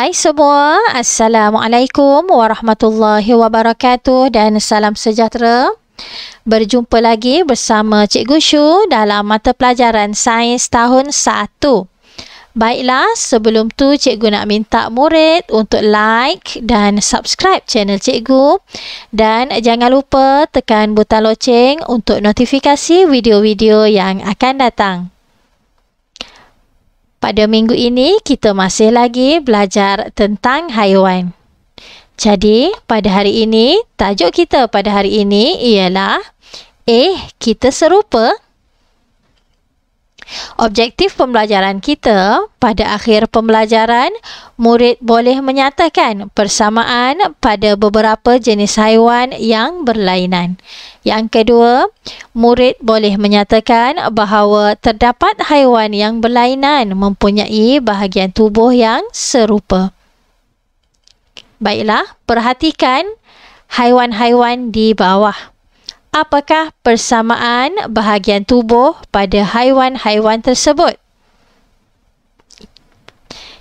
Hai semua, Assalamualaikum warahmatullahi wabarakatuh dan salam sejahtera. Berjumpa lagi bersama Cikgu Shu dalam mata pelajaran Sains tahun 1. Baiklah, sebelum tu Cikgu nak minta murid untuk like dan subscribe channel Cikgu dan jangan lupa tekan butang loceng untuk notifikasi video-video yang akan datang. Pada minggu ini kita masih lagi belajar tentang haiwan. Jadi, pada hari ini, tajuk kita pada hari ini ialah Eh, kita serupa? Objektif pembelajaran kita pada akhir pembelajaran, murid boleh menyatakan persamaan pada beberapa jenis haiwan yang berlainan. Yang kedua, murid boleh menyatakan bahawa terdapat haiwan yang berlainan mempunyai bahagian tubuh yang serupa. Baiklah, perhatikan haiwan-haiwan di bawah apakah persamaan bahagian tubuh pada haiwan-haiwan tersebut?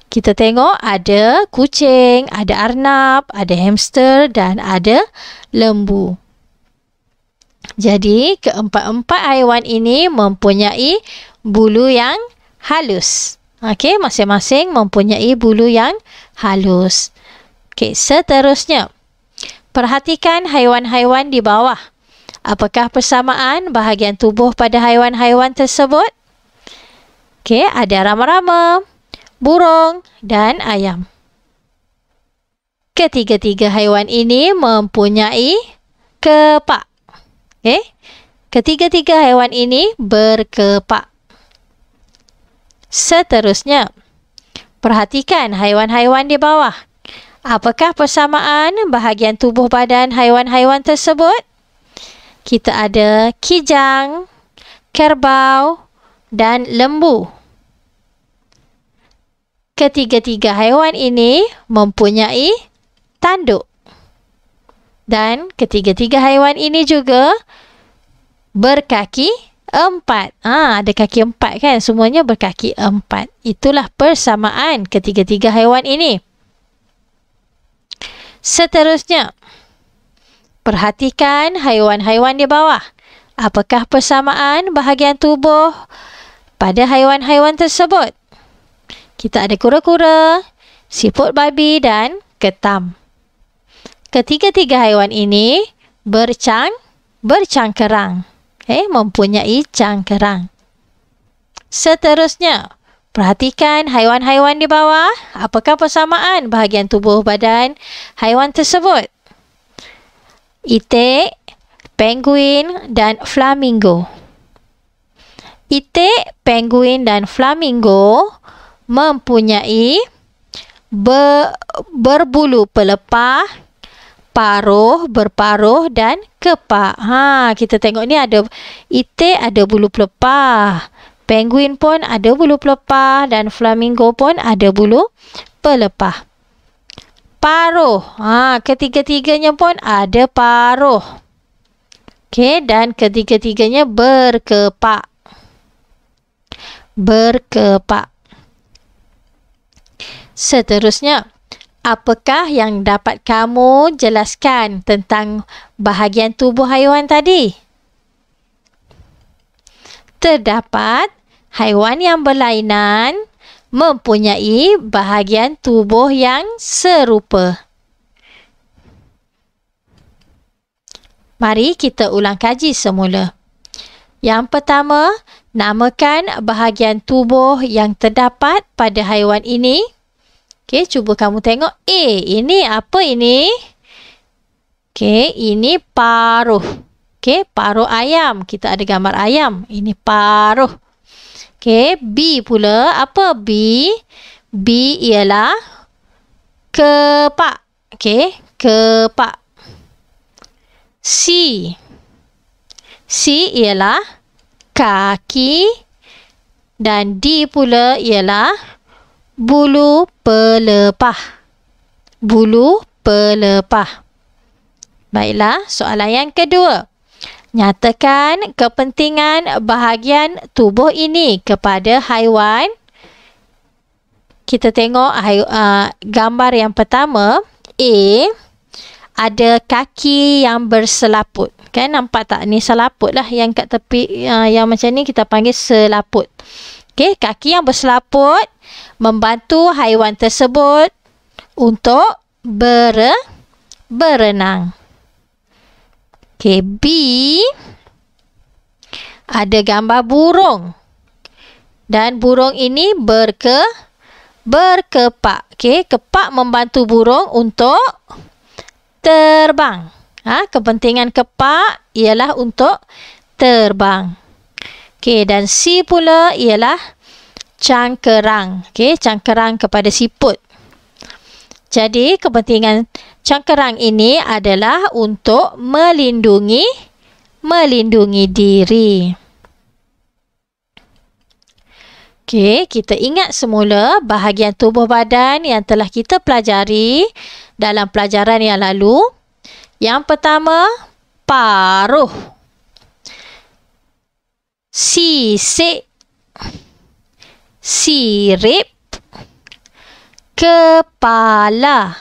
Kita tengok ada kucing, ada arnab, ada hamster dan ada lembu. Jadi, keempat-empat haiwan ini mempunyai bulu yang halus. Okey, masing-masing mempunyai bulu yang halus. Okey, seterusnya. Perhatikan haiwan-haiwan di bawah. Apakah persamaan bahagian tubuh pada haiwan-haiwan tersebut? Okey, ada rama-rama, burung dan ayam. Ketiga-tiga haiwan ini mempunyai kepak. Okey. Ketiga-tiga haiwan ini berkepak. Seterusnya, perhatikan haiwan-haiwan di bawah. Apakah persamaan bahagian tubuh badan haiwan-haiwan tersebut? kita ada kijang, kerbau dan lembu. Ketiga-tiga haiwan ini mempunyai tanduk. Dan ketiga-tiga haiwan ini juga berkaki empat. Ah, ha, ada kaki empat kan? Semuanya berkaki empat. Itulah persamaan ketiga-tiga haiwan ini. Seterusnya, Perhatikan haiwan-haiwan di bawah. Apakah persamaan bahagian tubuh pada haiwan-haiwan tersebut? Kita ada kura-kura, siput babi dan ketam. Ketiga-tiga haiwan ini bercang bercangkerang. Eh, mempunyai cangkerang. Seterusnya, perhatikan haiwan-haiwan di bawah. Apakah persamaan bahagian tubuh badan haiwan tersebut? itik, penguin dan flamingo. Itik, penguin dan flamingo mempunyai ber, berbulu pelepah, paruh, berparuh dan kepak. Ha, kita tengok ni ada itik ada bulu pelepah. Penguin pun ada bulu pelepah dan flamingo pun ada bulu pelepah paruh. Ha, ketiga-tiganya pun ada paruh. Okey, dan ketiga-tiganya berkepak. Berkepak. Seterusnya, apakah yang dapat kamu jelaskan tentang bahagian tubuh haiwan tadi? Terdapat haiwan yang berlainan, mempunyai bahagian tubuh yang serupa. Mari kita ulang kaji semula. Yang pertama, namakan bahagian tubuh yang terdapat pada haiwan ini. Okey, cuba kamu tengok. Eh, ini apa ini? Okey, ini paruh. Okey, paruh ayam. Kita ada gambar ayam. Ini paruh. Okay, B pula. Apa B? B ialah kepak. Okay, kepak. C. C ialah kaki. Dan D pula ialah bulu pelepah. Bulu pelepah. Baiklah, soalan yang kedua. Nyatakan kepentingan bahagian tubuh ini kepada haiwan. Kita tengok uh, gambar yang pertama. A. Ada kaki yang berselaput. Kan nampak tak? Ni selaput lah yang kat tepi. Uh, yang macam ni kita panggil selaput. Okay. Kaki yang berselaput membantu haiwan tersebut untuk ber berenang. Okey, B ada gambar burung. Dan burung ini berke berkepak. Okey, kepak membantu burung untuk terbang. Ah, ha, kepentingan kepak ialah untuk terbang. Okey, dan C pula ialah cangkerang. Okey, cangkerang kepada siput. Jadi kepentingan cangkerang ini adalah untuk melindungi melindungi diri. Okey, kita ingat semula bahagian tubuh badan yang telah kita pelajari dalam pelajaran yang lalu. Yang pertama, paruh. Sisik. Sirip kepala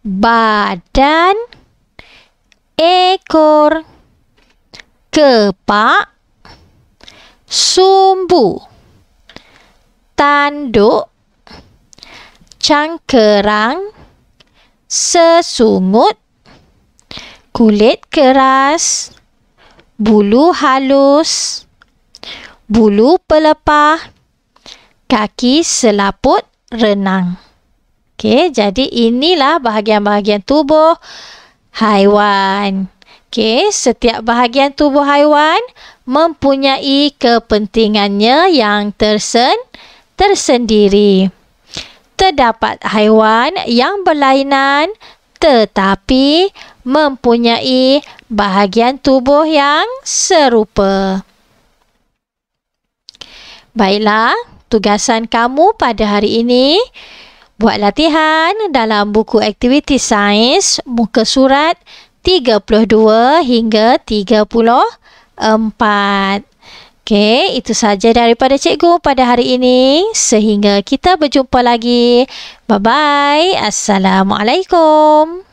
badan ekor kepak sumbu tanduk cangkerang sesungut kulit keras bulu halus bulu pelepah kaki selaput renang. Okey, jadi inilah bahagian-bahagian tubuh haiwan. Okey, setiap bahagian tubuh haiwan mempunyai kepentingannya yang tersen tersendiri. Terdapat haiwan yang berlainan tetapi mempunyai bahagian tubuh yang serupa. Baiklah, tugasan kamu pada hari ini buat latihan dalam buku aktiviti sains muka surat 32 hingga 34. Okey, itu saja daripada cikgu pada hari ini sehingga kita berjumpa lagi. Bye bye. Assalamualaikum.